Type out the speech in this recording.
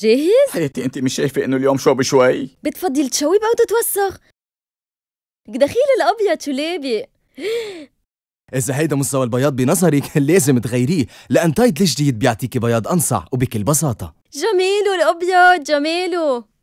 جاهز؟ حياتي انت مش شايفة انه اليوم شوب شوي؟ بتفضي تشوب او تتوسخ؟ دخيل الابيض شلابي إذا هيدا مستوى البياض بنظرك لازم تغيريه لأن تايد الجديد بيعطيكي بياض أنصع وبكل بساطة جميله الأبيض جميله